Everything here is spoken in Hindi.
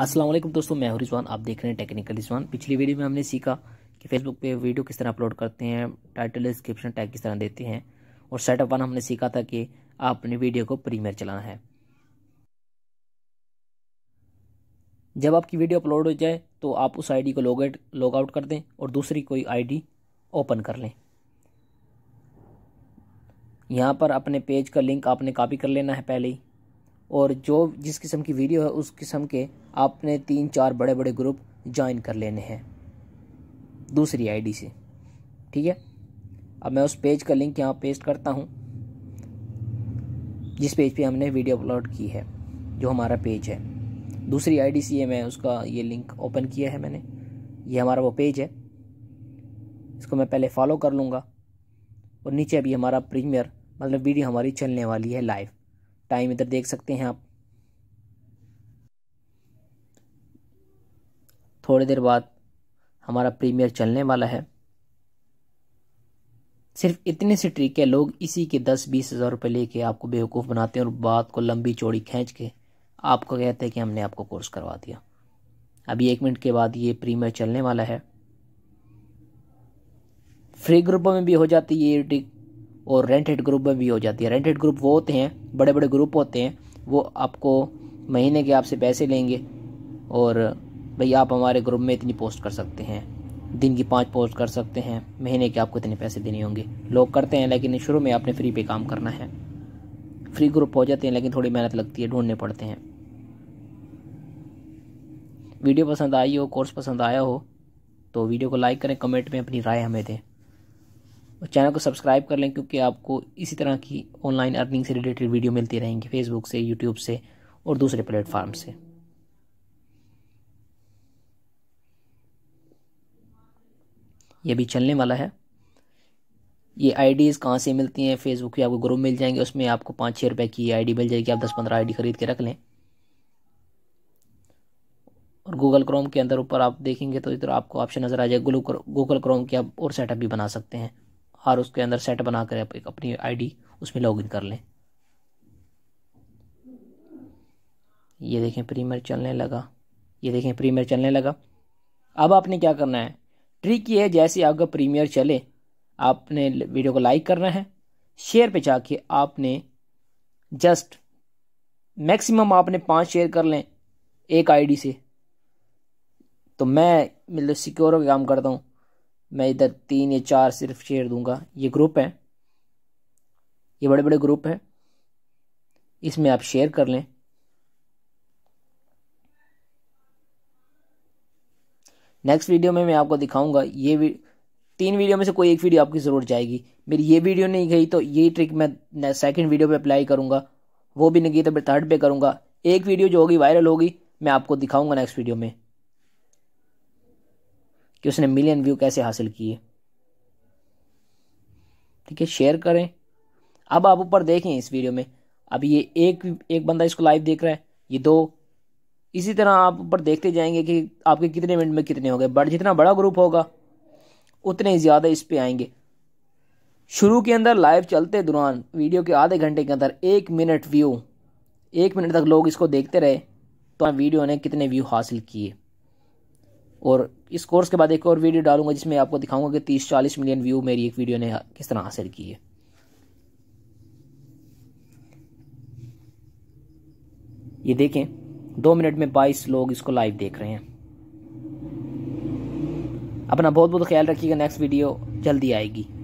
अस्सलाम वालेकुम दोस्तों मैं रिजवान आप देख रहे हैं टेक्निकल रिजवान पिछली वीडियो में हमने सीखा कि फेसबुक पे वीडियो किस तरह अपलोड करते हैं टाइटल डिस्क्रिप्शन टैग किस तरह देते हैं और सेटअप वन हमने सीखा था कि आप अपनी वीडियो को प्रीमियर चलाना है जब आपकी वीडियो अपलोड हो जाए तो आप उस डी को लॉग आउट लॉग आउट कर दें और दूसरी कोई डी ओपन कर लें यहाँ पर अपने पेज का लिंक आपने कॉपी कर लेना है पहले ही और जो जिस किस्म की वीडियो है उस किस्म के आपने तीन चार बड़े बड़े ग्रुप ज्वाइन कर लेने हैं दूसरी आईडी से ठीक है अब मैं उस पेज का लिंक यहाँ पेस्ट करता हूँ जिस पेज पे हमने वीडियो अपलोड की है जो हमारा पेज है दूसरी आईडी से मैं उसका ये लिंक ओपन किया है मैंने ये हमारा वो पेज है इसको मैं पहले फॉलो कर लूँगा और नीचे अभी हमारा प्रीमियर मतलब वीडियो हमारी चलने वाली है लाइव टाइम इधर देख सकते हैं आप थोड़ी देर बाद हमारा प्रीमियर चलने वाला है सिर्फ इतने से ट्रिक है लोग इसी के दस बीस हज़ार रुपये लेके आपको बेवकूफ़ बनाते हैं और बात को लंबी चौड़ी खींच के आपको कहते हैं कि हमने आपको कोर्स करवा दिया अभी एक मिनट के बाद ये प्रीमियर चलने वाला है फ्री ग्रुपों में भी हो जाती है ये ट्रिक और रेंटेड ग्रुप में भी हो जाती है रेंटेड ग्रुप वो होते हैं बड़े बड़े ग्रुप होते हैं वो आपको महीने के आपसे पैसे लेंगे और भाई आप हमारे ग्रुप में इतनी पोस्ट कर सकते हैं दिन की पाँच पोस्ट कर सकते हैं महीने के आपको इतने पैसे देने होंगे लोग करते हैं लेकिन शुरू में आपने फ्री पे काम करना है फ्री ग्रुप हो जाते हैं लेकिन थोड़ी मेहनत लगती है ढूंढने पड़ते हैं वीडियो पसंद आई हो कोर्स पसंद आया हो तो वीडियो को लाइक करें कमेंट में अपनी राय हमें दें और चैनल को सब्सक्राइब कर लें क्योंकि आपको इसी तरह की ऑनलाइन अर्निंग से रिलेटेड वीडियो मिलती रहेंगी फेसबुक से यूट्यूब से और दूसरे प्लेटफार्म से ये भी चलने वाला है ये आईडीज़ कहाँ से मिलती हैं फेसबुक की आपको ग्रुप मिल जाएंगे उसमें आपको पाँच छः रुपये की आईडी मिल जाएगी आप दस पंद्रह आईडी खरीद के रख लें और गूगल क्रोम के अंदर ऊपर आप देखेंगे तो इधर आपको ऑप्शन नज़र आ जाएगा गूगल क्रोम के आप और सेटअप भी बना सकते हैं और उसके अंदर सेट बनाकर आप एक अपनी आईडी उसमें लॉगिन कर लें ये देखें प्रीमियर चलने लगा ये देखें प्रीमियर चलने लगा अब आपने क्या करना है ट्रिक ये है जैसे आपका प्रीमियर चले आपने वीडियो को लाइक करना है शेयर पे जाके आपने जस्ट मैक्सिमम आपने पांच शेयर कर लें एक आईडी से तो मैं मतलब सिक्योर काम करता हूँ मैं इधर तीन या चार सिर्फ शेयर दूंगा ये ग्रुप है ये बड़े बड़े ग्रुप है इसमें आप शेयर कर लें नेक्स्ट वीडियो में मैं आपको दिखाऊंगा ये वी... तीन वीडियो में से कोई एक वीडियो आपकी ज़रूर जाएगी मेरी ये वीडियो नहीं गई तो ये ट्रिक मैं सेकंड वीडियो पे अप्लाई करूंगा वो भी नहीं गई तो मैं थर्ड पे करूंगा एक वीडियो जो होगी वायरल होगी मैं आपको दिखाऊंगा नेक्स्ट वीडियो में कि उसने मिलियन व्यू कैसे हासिल किए ठीक है शेयर करें अब आप ऊपर देखें इस वीडियो में अब ये एक एक बंदा इसको लाइव देख रहा है ये दो इसी तरह आप ऊपर देखते जाएंगे कि आपके कितने मिनट में कितने हो गए बट जितना बड़ा ग्रुप होगा उतने ज़्यादा इस पर आएंगे शुरू के अंदर लाइव चलते दौरान वीडियो के आधे घंटे के अंदर एक मिनट व्यू एक मिनट तक लोग इसको देखते रहे तो वीडियो ने कितने व्यू हासिल किए और इस कोर्स के बाद एक और वीडियो डालूंगा जिसमें आपको दिखाऊंगा कि तीस चालीस मिलियन व्यू मेरी एक वीडियो ने किस तरह हासिल की है ये देखें दो मिनट में बाईस लोग इसको लाइव देख रहे हैं अपना बहुत बहुत ख्याल रखिएगा नेक्स्ट वीडियो जल्दी आएगी